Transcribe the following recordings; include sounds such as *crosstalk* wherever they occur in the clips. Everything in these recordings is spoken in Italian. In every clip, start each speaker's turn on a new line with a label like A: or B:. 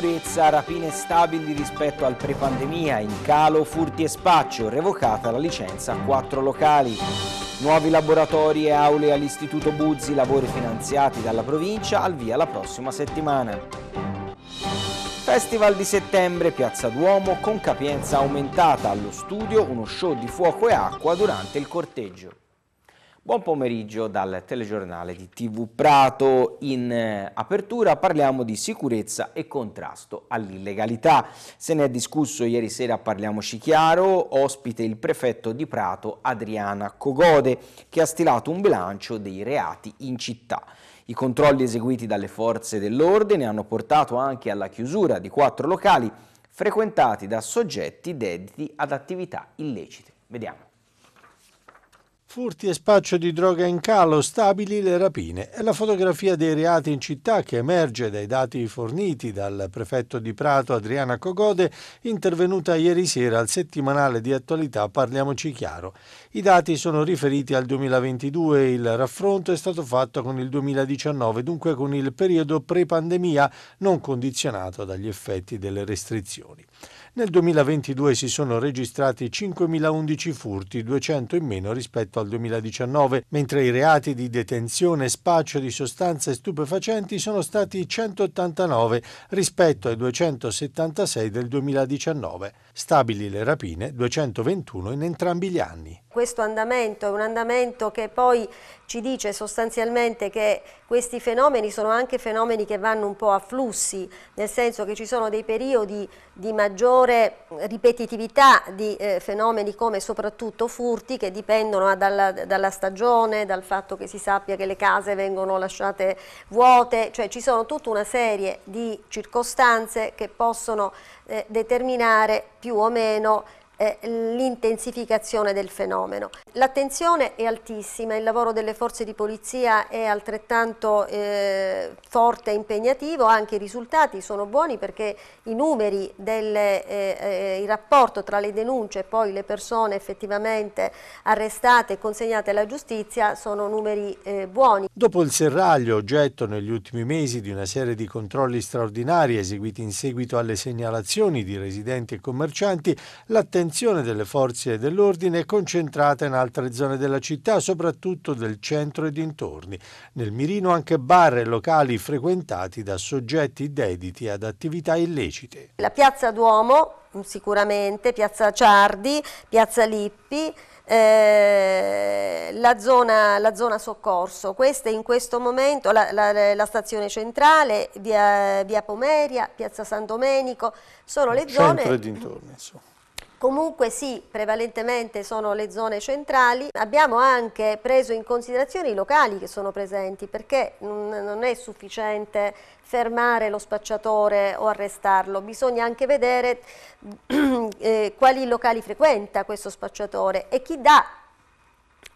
A: sicurezza, rapine stabili rispetto al pre-pandemia, in calo furti e spaccio, revocata la licenza a quattro locali. Nuovi laboratori e aule all'Istituto Buzzi, lavori finanziati dalla provincia, al via la prossima settimana. Festival di settembre, Piazza Duomo, con capienza aumentata allo studio, uno show di fuoco e acqua durante il corteggio. Buon pomeriggio dal telegiornale di TV Prato. In eh, apertura parliamo di sicurezza e contrasto all'illegalità. Se ne è discusso ieri sera Parliamoci Chiaro, ospite il prefetto di Prato Adriana Cogode che ha stilato un bilancio dei reati in città. I controlli eseguiti dalle forze dell'ordine hanno portato anche alla chiusura di quattro locali frequentati da soggetti dediti ad attività illecite. Vediamo.
B: Furti e spaccio di droga in calo, stabili le rapine. È la fotografia dei reati in città che emerge dai dati forniti dal prefetto di Prato Adriana Cogode, intervenuta ieri sera al settimanale di attualità Parliamoci Chiaro. I dati sono riferiti al 2022, e il raffronto è stato fatto con il 2019, dunque con il periodo pre-pandemia non condizionato dagli effetti delle restrizioni. Nel 2022 si sono registrati 5.011 furti, 200 in meno rispetto al 2019, mentre i reati di detenzione e spaccio di sostanze stupefacenti sono stati 189 rispetto ai 276 del 2019. Stabili le rapine, 221 in entrambi gli anni.
C: Questo andamento è un andamento che poi ci dice sostanzialmente che questi fenomeni sono anche fenomeni che vanno un po' a flussi, nel senso che ci sono dei periodi di maggiore maggiore ripetitività di eh, fenomeni come soprattutto furti che dipendono ah, dalla, dalla, stagione, dal fatto che si sappia che le case vengono lasciate vuote, cioè ci sono tutta una serie di circostanze che possono eh, determinare più o meno l'intensificazione del fenomeno. L'attenzione è altissima, il lavoro delle forze di polizia è altrettanto eh, forte e impegnativo, anche i risultati sono buoni perché i numeri, del eh, eh rapporto tra le denunce e poi le persone effettivamente arrestate e consegnate alla giustizia sono numeri eh, buoni.
B: Dopo il serraglio oggetto negli ultimi mesi di una serie di controlli straordinari eseguiti in seguito alle segnalazioni di residenti e commercianti, l'attenzione L'attenzione delle forze dell'ordine è concentrata in altre zone della città, soprattutto del centro e dintorni. Nel mirino anche bar e locali frequentati da soggetti dediti ad attività illecite.
C: La piazza Duomo sicuramente, piazza Ciardi, piazza Lippi, eh, la, zona, la, zona, soccorso, questa in questo momento la, la, la stazione centrale, via, via, Pomeria, piazza San Domenico, sono le Centro zone... Centro e
B: dintorni insomma.
C: Comunque sì, prevalentemente sono le zone centrali. Abbiamo anche preso in considerazione i locali che sono presenti perché non è sufficiente fermare lo spacciatore o arrestarlo, bisogna anche vedere *clears throat* eh, quali locali frequenta questo spacciatore e chi dà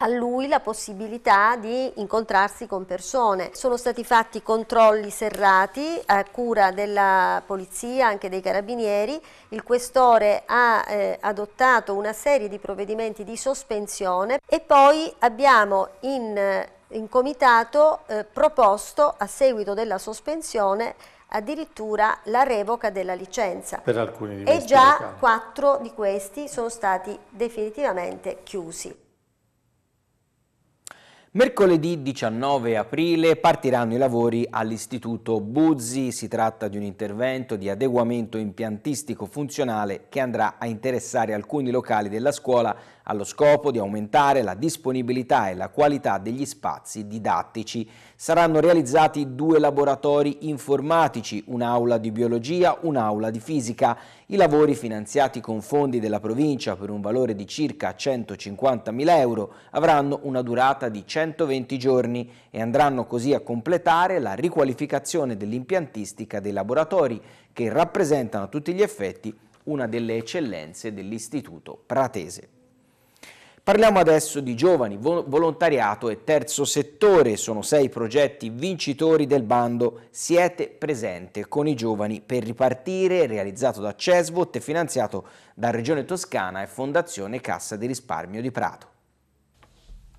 C: a lui la possibilità di incontrarsi con persone. Sono stati fatti controlli serrati a cura della polizia, anche dei carabinieri, il questore ha eh, adottato una serie di provvedimenti di sospensione e poi abbiamo in, in comitato eh, proposto a seguito della sospensione addirittura la revoca della licenza.
B: Per alcuni di E già
C: quattro di questi sono stati definitivamente chiusi.
A: Mercoledì 19 aprile partiranno i lavori all'Istituto Buzzi, si tratta di un intervento di adeguamento impiantistico funzionale che andrà a interessare alcuni locali della scuola allo scopo di aumentare la disponibilità e la qualità degli spazi didattici. Saranno realizzati due laboratori informatici, un'aula di biologia, un'aula di fisica. I lavori finanziati con fondi della provincia per un valore di circa 150.000 euro avranno una durata di 120 giorni e andranno così a completare la riqualificazione dell'impiantistica dei laboratori che rappresentano a tutti gli effetti una delle eccellenze dell'Istituto Pratese. Parliamo adesso di giovani, volontariato e terzo settore. Sono sei progetti vincitori del bando Siete presente con i giovani per ripartire, realizzato da Cesvot e finanziato da Regione Toscana e Fondazione Cassa di Risparmio di Prato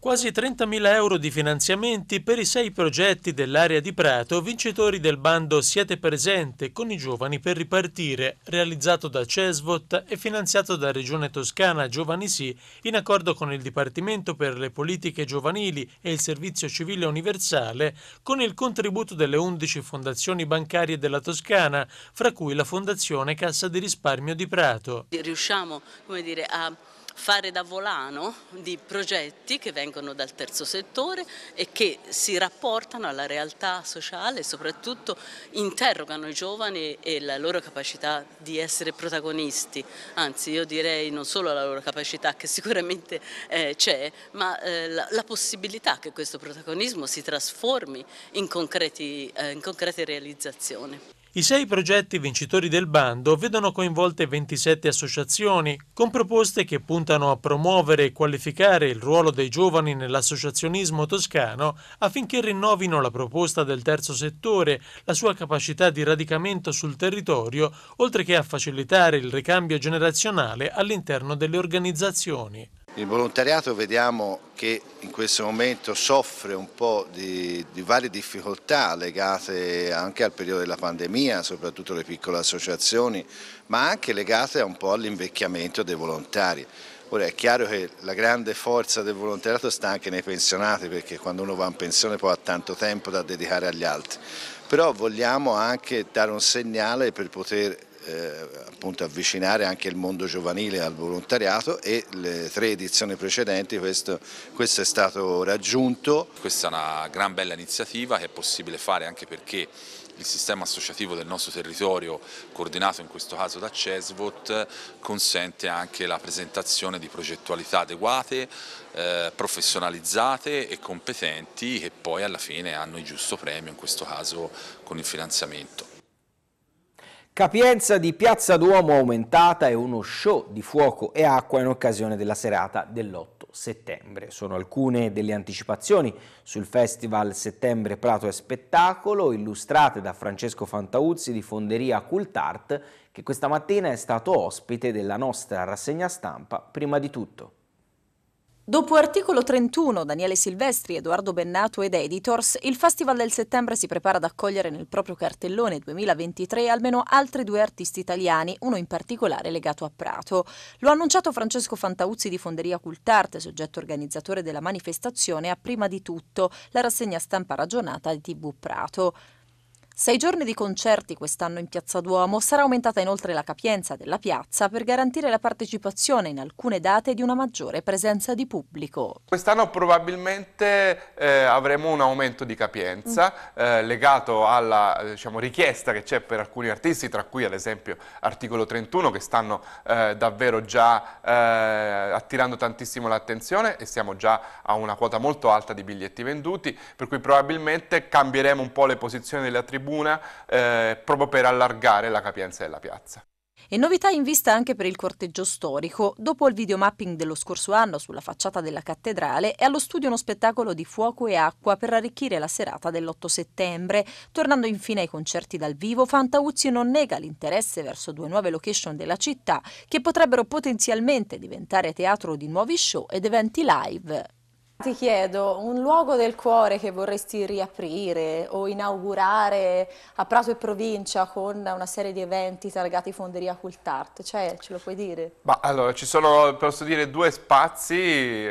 D: quasi 30.000 euro di finanziamenti per i sei progetti dell'area di Prato vincitori del bando Siete Presente con i giovani per ripartire, realizzato da Cesvot e finanziato da Regione Toscana Giovani Sì in accordo con il Dipartimento per le politiche giovanili e il Servizio Civile Universale con il contributo delle 11 fondazioni bancarie della Toscana, fra cui la Fondazione Cassa di Risparmio di Prato.
E: Riusciamo dire, a fare da volano di progetti che vengono dal terzo settore e che si rapportano alla realtà sociale e soprattutto interrogano i giovani e la loro capacità di essere protagonisti, anzi io direi non solo la loro capacità che sicuramente eh, c'è, ma eh, la, la, possibilità che questo protagonismo si trasformi in, concreti, eh, in
F: concrete realizzazioni.
D: I sei progetti vincitori del bando vedono coinvolte 27 associazioni, con proposte che puntano a promuovere e qualificare il ruolo dei giovani nell'associazionismo toscano affinché rinnovino la proposta del terzo settore, la sua capacità di radicamento sul territorio, oltre che a facilitare il ricambio generazionale all'interno delle organizzazioni.
B: Il volontariato vediamo che in questo momento soffre un po' di, di, varie difficoltà legate anche al periodo della pandemia, soprattutto le piccole associazioni, ma anche legate un po' all'invecchiamento dei volontari. Ora è chiaro che la grande forza del volontariato sta anche nei pensionati perché quando uno va in pensione poi ha tanto tempo da dedicare agli altri, però vogliamo anche dare un segnale per poter eh, appunto avvicinare anche il mondo giovanile al volontariato e le tre edizioni precedenti questo, questo è stato raggiunto.
G: Questa è una gran bella iniziativa che è possibile fare anche perché il sistema associativo del nostro territorio, coordinato in questo caso da CESVOT, consente anche la presentazione di progettualità adeguate, eh, professionalizzate e competenti che poi alla fine hanno il giusto premio, in questo caso con il finanziamento.
A: Capienza di Piazza Duomo aumentata e uno show di fuoco e acqua in occasione della serata dell'8 settembre. Sono alcune delle anticipazioni sul Festival Settembre Prato e Spettacolo, illustrate da Francesco Fantauzzi di Fonderia Cult Art, che questa mattina è stato ospite della nostra rassegna stampa prima di tutto.
E: Dopo Articolo 31, Daniele Silvestri, Edoardo Bennato ed Editors, il Festival del settembre si prepara ad accogliere nel proprio cartellone 2023 almeno altri due artisti italiani, uno in particolare legato a Prato. Lo ha annunciato Francesco Fantauzzi di Fonderia Cultarte, soggetto organizzatore della manifestazione, a prima di tutto la rassegna stampa ragionata di TV Prato. Sei giorni di concerti quest'anno in Piazza Duomo, sarà aumentata inoltre la capienza della piazza per garantire la partecipazione in alcune date di una maggiore presenza di pubblico.
F: Quest'anno probabilmente eh, avremo un aumento di capienza mm. eh, legato alla eh, diciamo, richiesta che c'è per alcuni artisti, tra cui ad esempio Articolo 31 che stanno eh, davvero già eh, attirando tantissimo l'attenzione e siamo già a una quota molto alta di biglietti venduti, per cui probabilmente cambieremo un po' le posizioni delle attribuzioni tribuna eh, proprio per allargare la capienza della piazza.
E: E novità in vista anche per il corteggio storico. Dopo il videomapping dello scorso anno sulla facciata della cattedrale, è allo studio uno spettacolo di fuoco e acqua per arricchire la serata dell'8 settembre. Tornando infine ai concerti dal vivo, Fantauzzi non nega l'interesse verso due nuove location della città che potrebbero potenzialmente diventare teatro di nuovi show ed eventi live. Ti chiedo un luogo del cuore che vorresti riaprire o inaugurare a Prato e provincia con una serie di eventi targati Fonderia Cultart, cioè ce lo puoi dire?
F: Ma allora ci sono, posso dire, due spazi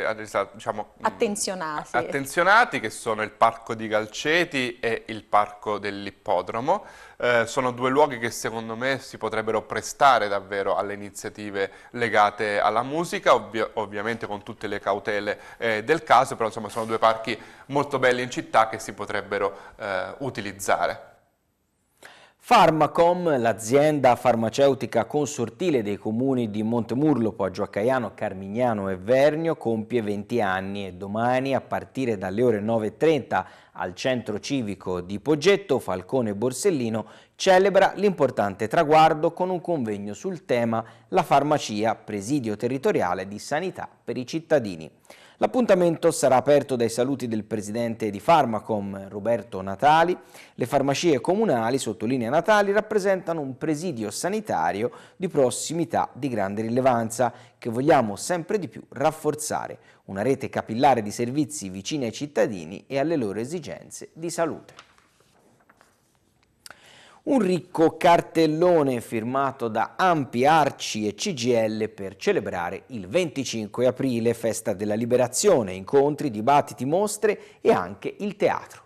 F: diciamo, mm,
E: attenzionati.
F: attenzionati che sono il Parco di Galceti e il Parco dell'Ippodromo. Eh, sono due luoghi che secondo me si potrebbero prestare davvero alle iniziative legate alla musica, ovvio, ovviamente con tutte le cautele eh, del caso, però insomma sono due parchi molto belli in città che si potrebbero eh, utilizzare.
A: Farmacom, l'azienda farmaceutica consortile dei comuni di Montemurlo, Poggio Accaiano, Carmignano e Vernio, compie 20 anni e domani, a partire dalle ore 9.30 al centro civico di Poggetto, Falcone Borsellino, celebra l'importante traguardo con un convegno sul tema La farmacia, presidio territoriale di sanità per i cittadini. L'appuntamento sarà aperto dai saluti del presidente di Farmacom, Roberto Natali. Le farmacie comunali, sottolinea Natali, rappresentano un presidio sanitario di prossimità di grande rilevanza che vogliamo sempre di più rafforzare, una rete capillare di servizi vicini ai cittadini e alle loro esigenze di salute un ricco cartellone firmato da Ampi, Arci e CGL per celebrare il 25 aprile, festa della liberazione, incontri, dibattiti, mostre e anche il teatro.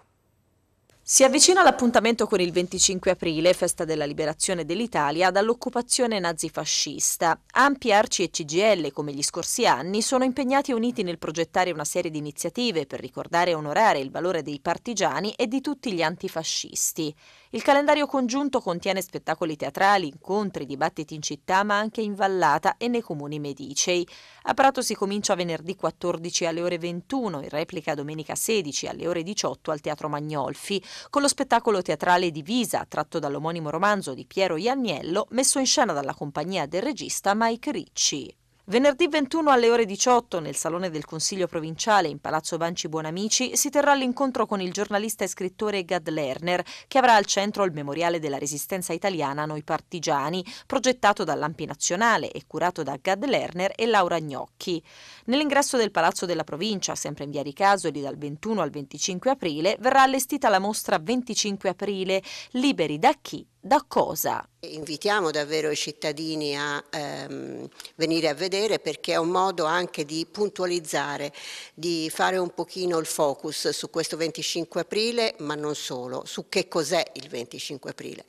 E: Si avvicina l'appuntamento con il 25 aprile, festa della liberazione dell'Italia, dall'occupazione nazifascista. Ampi, Arci e CGL, come gli scorsi anni, sono impegnati e uniti nel progettare una serie di iniziative per ricordare e onorare il valore dei partigiani e di tutti gli antifascisti. Il calendario congiunto contiene spettacoli teatrali, incontri, dibattiti in città ma anche in vallata e nei comuni medicei. A Prato si comincia venerdì 14 alle ore 21, in replica domenica 16 alle ore 18 al Teatro Magnolfi, con lo spettacolo teatrale Divisa, tratto dall'omonimo romanzo di Piero Ianniello, messo in scena dalla compagnia del regista Mike Ricci. Venerdì 21 alle ore 18 nel Salone del Consiglio Provinciale in Palazzo Banci Buonamici si terrà l'incontro con il giornalista e scrittore Gad Lerner che avrà al centro il memoriale della resistenza italiana Noi Partigiani progettato dall'Ampi Nazionale e curato da Gad Lerner e Laura Gnocchi. Nell'ingresso del Palazzo della Provincia, sempre in via Ricasoli dal 21 al 25 aprile, verrà allestita la mostra 25 aprile Liberi da chi da cosa? Invitiamo davvero i cittadini a ehm, venire a vedere perché è un modo anche di puntualizzare, di fare un pochino il focus su questo 25 aprile, ma non solo, su che cos'è il 25 aprile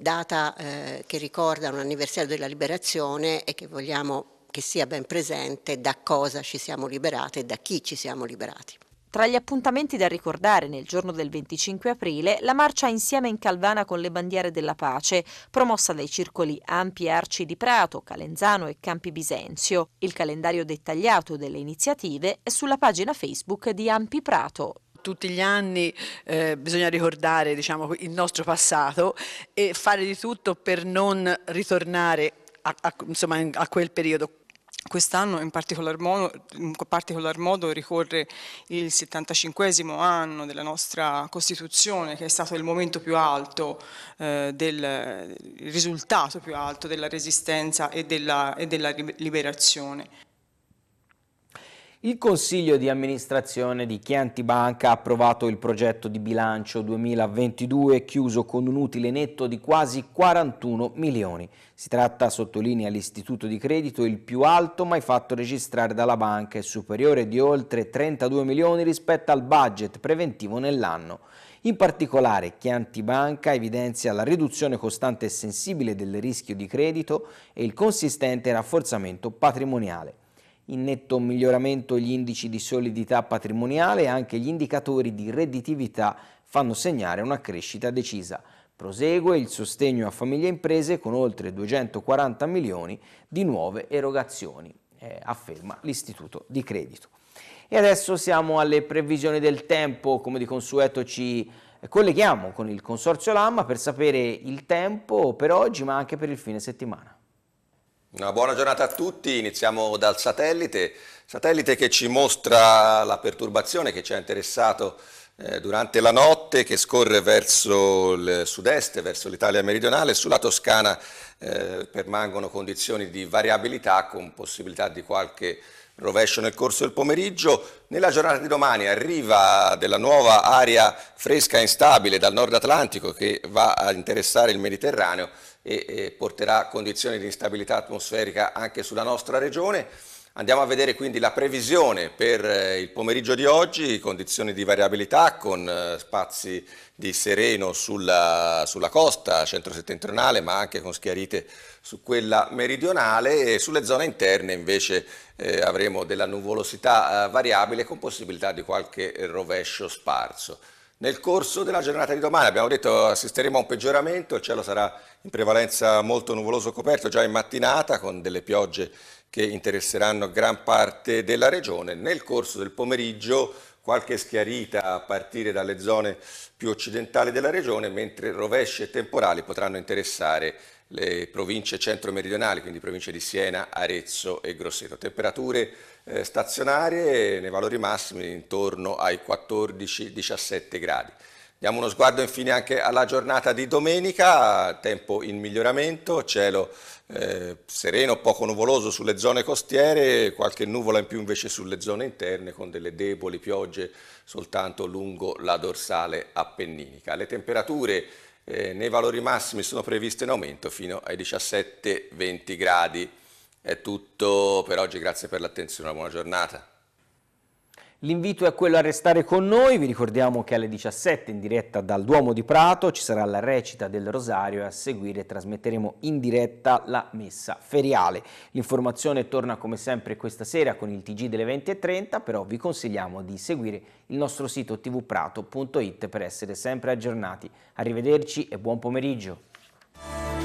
E: data eh, che ricorda un anniversario della liberazione e che vogliamo che sia ben presente da cosa ci siamo liberati e da chi ci siamo liberati. Tra gli appuntamenti da ricordare nel giorno del 25 aprile, la marcia insieme in Calvana con le bandiere della pace, promossa dai circoli Ampi e Arci di Prato, Calenzano e Campi Bisenzio. Il calendario dettagliato delle iniziative è sulla pagina Facebook di Ampi Prato tutti gli anni eh, bisogna ricordare diciamo, il nostro passato e fare di tutto per non ritornare a, a, insomma, a quel periodo. Quest'anno in particolar, modo, in particolar, modo, ricorre
A: il 75 anno della nostra Costituzione che è stato il momento più alto, eh, del, risultato più alto della resistenza e della, e della liberazione. Il Consiglio di amministrazione di Chianti Banca ha approvato il progetto di bilancio 2022 chiuso con un utile netto di quasi 41 milioni. Si tratta, sottolinea l'istituto di credito, il più alto mai fatto registrare dalla banca e superiore di oltre 32 milioni rispetto al budget preventivo nell'anno. In particolare Chianti Banca evidenzia la riduzione costante e sensibile del rischio di credito e il consistente rafforzamento patrimoniale in netto miglioramento gli indici di solidità patrimoniale e anche gli indicatori di redditività fanno segnare una crescita decisa. Prosegue il sostegno a famiglie e imprese con oltre 240 milioni di nuove erogazioni, eh, afferma l'Istituto di Credito. E adesso siamo alle previsioni del tempo, come di consueto ci colleghiamo con il Consorzio Lamma per sapere il tempo per oggi ma anche per il fine settimana.
G: Una buona giornata a tutti, iniziamo dal satellite, satellite che ci mostra la perturbazione che ci ha interessato eh, durante la notte che scorre verso il sud-est, verso l'Italia meridionale, sulla Toscana eh, permangono condizioni di variabilità con possibilità di qualche Rovescio nel corso del pomeriggio. Nella giornata di domani arriva della nuova aria fresca e instabile dal nord Atlantico che va a interessare il Mediterraneo e, e porterà condizioni di instabilità atmosferica anche sulla nostra regione. Andiamo a vedere quindi la previsione per eh, il pomeriggio di oggi, condizioni di variabilità con eh, spazi di sereno sulla, sulla costa centro-settentrionale ma anche con schiarite su quella meridionale e sulle zone interne invece eh, avremo della nuvolosità eh, variabile con possibilità di qualche rovescio sparso. Nel corso della giornata di domani abbiamo detto assisteremo a un peggioramento, il cielo sarà in prevalenza molto nuvoloso coperto già in mattinata con delle piogge che interesseranno gran parte della regione. Nel corso del pomeriggio qualche schiarita a partire dalle zone più occidentali della regione, mentre rovesci e temporali potranno interessare le province centro-meridionali, quindi province di Siena, Arezzo e Grosseto. Temperature eh, stazionarie nei valori massimi intorno ai 14-17 gradi. Diamo uno sguardo infine anche alla giornata di domenica, tempo in miglioramento, cielo eh, sereno, poco nuvoloso sulle zone costiere, qualche nuvola in più invece sulle zone interne con delle deboli piogge soltanto lungo la dorsale appenninica. Le temperature eh, nei valori massimi sono previste in aumento fino ai 17-20 gradi. È tutto per oggi, grazie per l'attenzione, una buona giornata.
A: L'invito è quello a restare con noi, vi ricordiamo che alle 17 in diretta dal Duomo di Prato ci sarà la recita del Rosario e a seguire trasmetteremo in diretta la messa feriale. L'informazione torna come sempre questa sera con il TG delle 20.30, però vi consigliamo di seguire il nostro sito tvprato.it per essere sempre aggiornati. Arrivederci e buon pomeriggio.